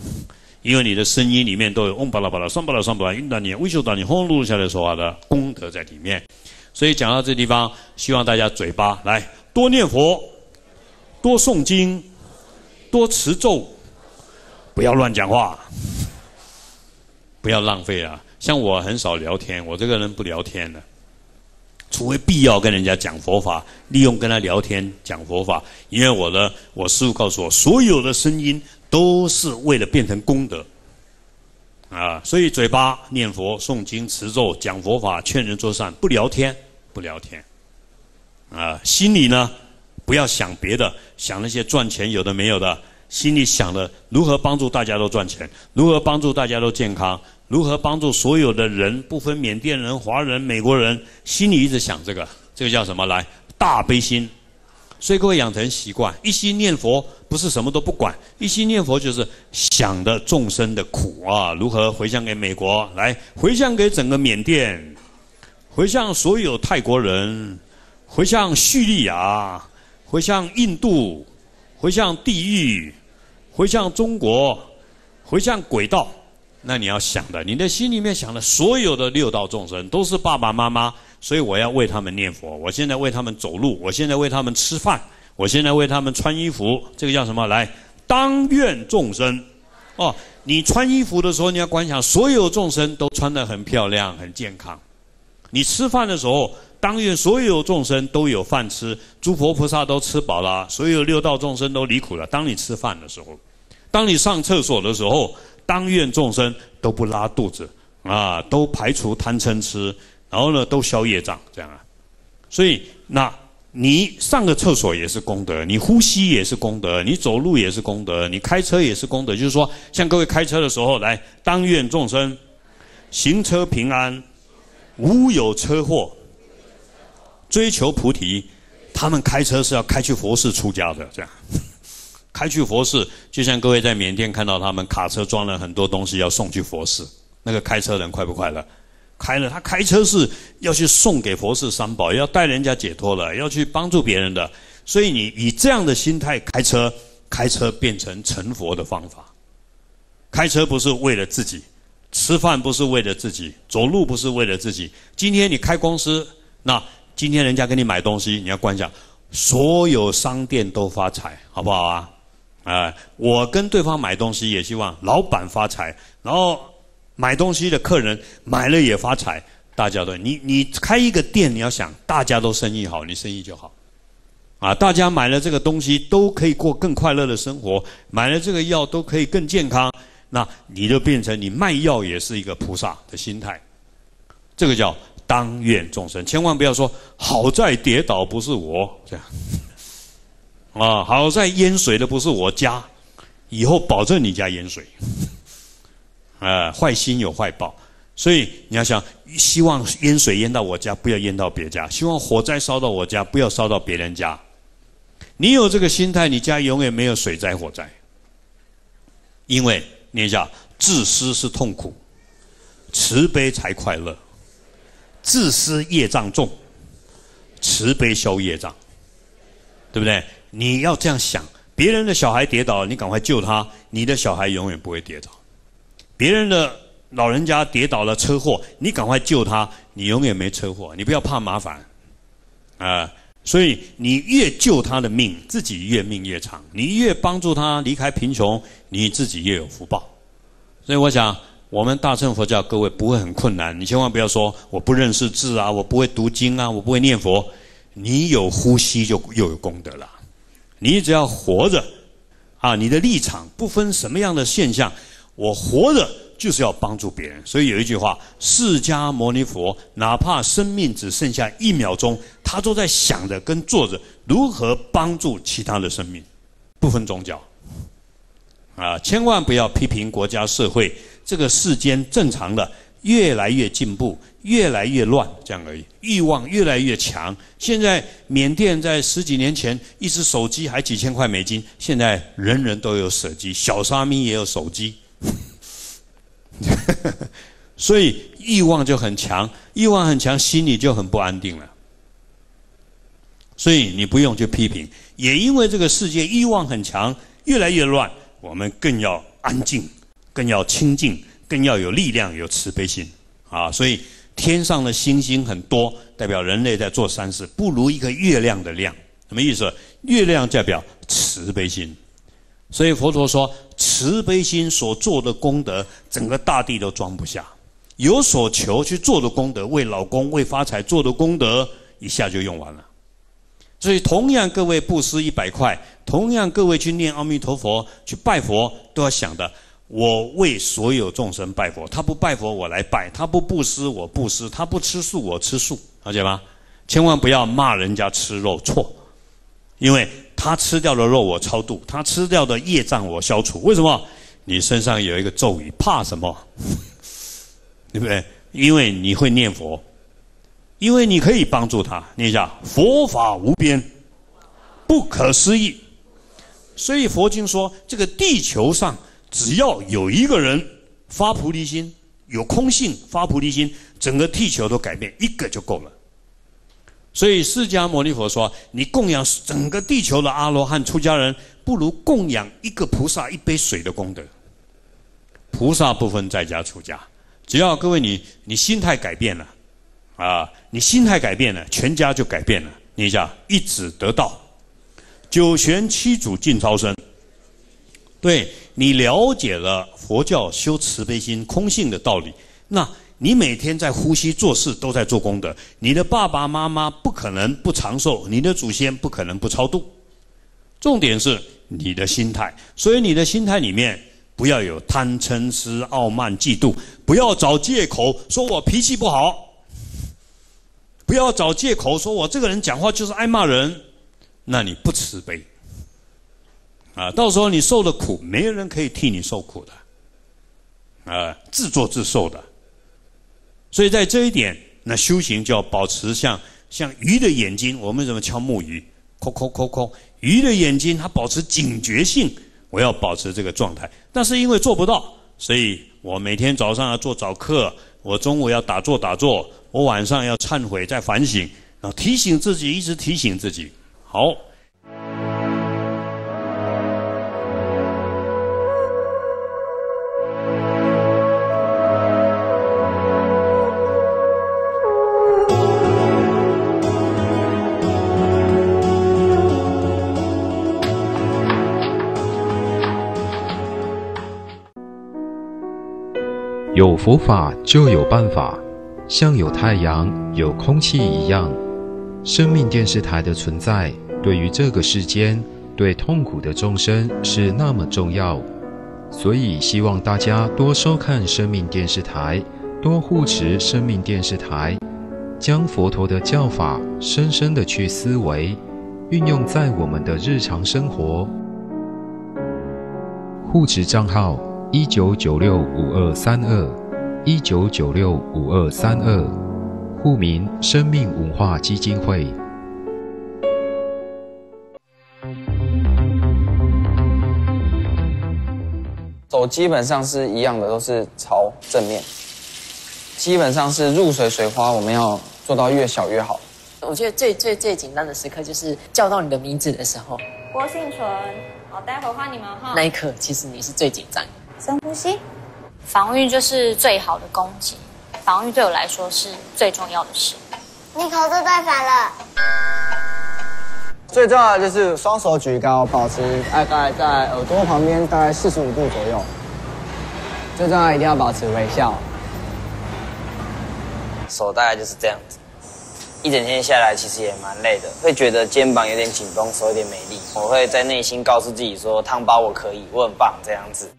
因为你的声音里面都有嗡巴拉巴拉、双巴拉双巴拉，你、微笑、你、轰隆下来说话的功德在里面，所以讲到这地方，希望大家嘴巴来多念佛，多诵经，多持咒，不要乱讲话。不要浪费啊。像我很少聊天，我这个人不聊天的，除非必要跟人家讲佛法，利用跟他聊天讲佛法。因为我呢，我师父告诉我，所有的声音都是为了变成功德，啊，所以嘴巴念佛、诵经、持咒、讲佛法、劝人做善，不聊天，不聊天，啊，心里呢不要想别的，想那些赚钱有的没有的。心里想的如何帮助大家都赚钱，如何帮助大家都健康，如何帮助所有的人，不分缅甸人、华人、美国人，心里一直想这个，这个叫什么？来，大悲心。所以各位养成习惯，一心念佛不是什么都不管，一心念佛就是想的众生的苦啊，如何回向给美国，来回向给整个缅甸，回向所有泰国人，回向叙利亚，回向印度，回向地狱。回向中国，回向轨道，那你要想的，你的心里面想的，所有的六道众生都是爸爸妈妈，所以我要为他们念佛。我现在为他们走路，我现在为他们吃饭，我现在为他们穿衣服，这个叫什么？来，当愿众生，哦，你穿衣服的时候，你要观想所有众生都穿得很漂亮、很健康。你吃饭的时候。当愿所有众生都有饭吃，诸佛菩萨都吃饱了，所有六道众生都离苦了。当你吃饭的时候，当你上厕所的时候，当愿众生都不拉肚子啊，都排除贪嗔痴，然后呢都消业障，这样啊。所以，那你上个厕所也是功德，你呼吸也是功德，你走路也是功德，你开车也是功德。就是说，像各位开车的时候，来当愿众生，行车平安，无有车祸。追求菩提，他们开车是要开去佛寺出家的，这样 开去佛寺，就像各位在缅甸看到他们卡车装了很多东西要送去佛寺，那个开车人快不快乐？开了，他开车是要去送给佛寺三宝，要带人家解脱了，要去帮助别人的，所以你以这样的心态开车，开车变成成佛的方法。开车不是为了自己，吃饭不是为了自己，走路不是为了自己。今天你开公司，那。今天人家跟你买东西，你要观想，所有商店都发财，好不好啊？啊，我跟对方买东西，也希望老板发财，然后买东西的客人买了也发财，大家都你你开一个店，你要想大家都生意好，你生意就好，啊，大家买了这个东西都可以过更快乐的生活，买了这个药都可以更健康，那你就变成你卖药也是一个菩萨的心态，这个叫。当愿众生，千万不要说“好在跌倒不是我”，这样啊，好在淹水的不是我家，以后保证你家淹水 啊。坏心有坏报，所以你要想，希望淹水淹到我家，不要淹到别家；希望火灾烧到我家，不要烧到别人家。你有这个心态，你家永远没有水灾火灾，因为念一下，自私是痛苦，慈悲才快乐。自私业障重，慈悲消业障，对不对？你要这样想：别人的小孩跌倒，你赶快救他；你的小孩永远不会跌倒。别人的老人家跌倒了，车祸，你赶快救他，你永远没车祸，你不要怕麻烦啊！所以你越救他的命，自己越命越长；你越帮助他离开贫穷，你自己越有福报。所以我想。我们大乘佛教，各位不会很困难。你千万不要说我不认识字啊，我不会读经啊，我不会念佛。你有呼吸就又有功德了。你只要活着，啊，你的立场不分什么样的现象，我活着就是要帮助别人。所以有一句话，释迦牟尼佛哪怕生命只剩下一秒钟，他都在想着跟做着如何帮助其他的生命，不分宗教。啊，千万不要批评国家社会。这个世间正常的越来越进步，越来越乱，这样而已。欲望越来越强。现在缅甸在十几年前一只手机还几千块美金，现在人人都有手机，小沙弥也有手机，所以欲望就很强。欲望很强，心里就很不安定了。所以你不用去批评，也因为这个世界欲望很强，越来越乱，我们更要安静。更要清近，更要有力量，有慈悲心，啊！所以天上的星星很多，代表人类在做善事，不如一个月亮的亮。什么意思？月亮代表慈悲心，所以佛陀说，慈悲心所做的功德，整个大地都装不下。有所求去做的功德，为老公、为发财做的功德，一下就用完了。所以同样，各位布施一百块，同样各位去念阿弥陀佛、去拜佛，都要想的。我为所有众生拜佛，他不拜佛，我来拜；他不布施，我布施；他不吃素，我吃素，了解吗？千万不要骂人家吃肉错，因为他吃掉的肉，我超度；他吃掉的业障，我消除。为什么？你身上有一个咒语，怕什么？对不对？因为你会念佛，因为你可以帮助他。念一下，佛法无边，不可思议。所以佛经说，这个地球上。只要有一个人发菩提心，有空性发菩提心，整个地球都改变，一个就够了。所以释迦牟尼佛说：“你供养整个地球的阿罗汉出家人，不如供养一个菩萨一杯水的功德。菩萨不分在家出家，只要各位你你心态改变了，啊，你心态改变了，全家就改变了。念一下一子得道，九玄七祖尽超生。”对你了解了佛教修慈悲心、空性的道理，那你每天在呼吸、做事都在做功德。你的爸爸妈妈不可能不长寿，你的祖先不可能不超度。重点是你的心态，所以你的心态里面不要有贪嗔痴、傲慢、嫉妒，不要找借口说我脾气不好，不要找借口说我这个人讲话就是爱骂人，那你不慈悲。啊，到时候你受的苦，没有人可以替你受苦的，啊，自作自受的。所以在这一点，那修行就要保持像像鱼的眼睛，我们怎么敲木鱼，抠抠抠抠，鱼的眼睛，它保持警觉性，我要保持这个状态。但是因为做不到，所以我每天早上要做早课，我中午要打坐打坐，我晚上要忏悔再反省，啊，提醒自己，一直提醒自己，好。有佛法就有办法，像有太阳、有空气一样。生命电视台的存在，对于这个世间、对痛苦的众生是那么重要。所以希望大家多收看生命电视台，多护持生命电视台，将佛陀的教法深深的去思维，运用在我们的日常生活。护持账号。一九九六五二三二一九九六五二三二，户名生命文化基金会。走基本上是一样的，都是朝正面。基本上是入水水花，我们要做到越小越好。我觉得最最最紧张的时刻就是叫到你的名字的时候。郭幸存，好，待会换你们哈。那一刻，其实你是最紧张。的。深呼吸，防御就是最好的攻击，防御对我来说是最重要的事。你口字太反了。最重要的就是双手举高，保持大概在耳朵旁边，大概四十五度左右。最重要一定要保持微笑。手大概就是这样子。一整天下来其实也蛮累的，会觉得肩膀有点紧绷，手有点没力。我会在内心告诉自己说：“汤包，我可以，我很棒。”这样子。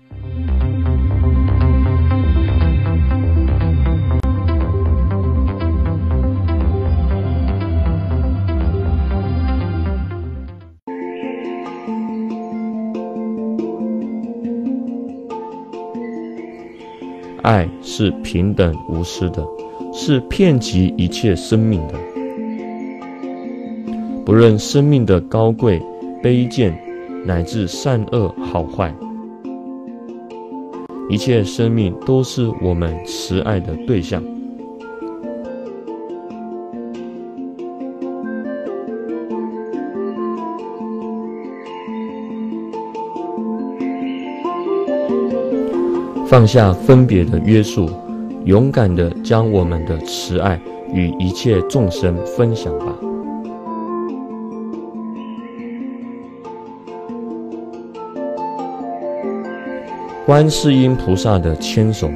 爱是平等无私的，是遍及一切生命的。不论生命的高贵、卑贱，乃至善恶好坏，一切生命都是我们慈爱的对象。放下分别的约束，勇敢的将我们的慈爱与一切众生分享吧。观世音菩萨的千手，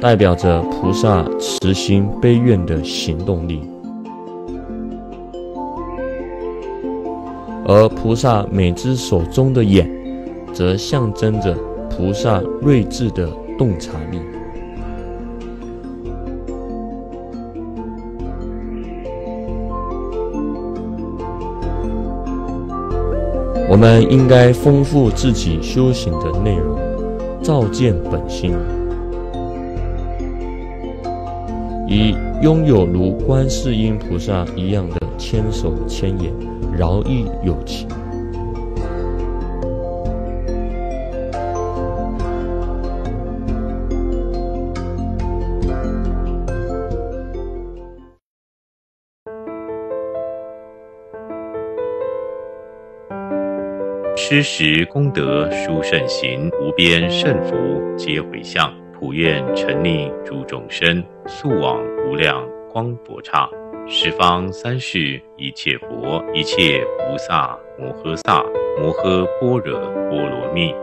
代表着菩萨慈心悲愿的行动力，而菩萨每只手中的眼，则象征着菩萨睿智的。洞察力，我们应该丰富自己修行的内容，照见本性，以拥有如观世音菩萨一样的千手千眼饶益有情。知识功德殊胜行，无边胜福皆回向。普愿沉溺诸众生，速往无量光佛刹。十方三世一切佛，一切菩萨摩诃萨，摩诃般若波罗蜜。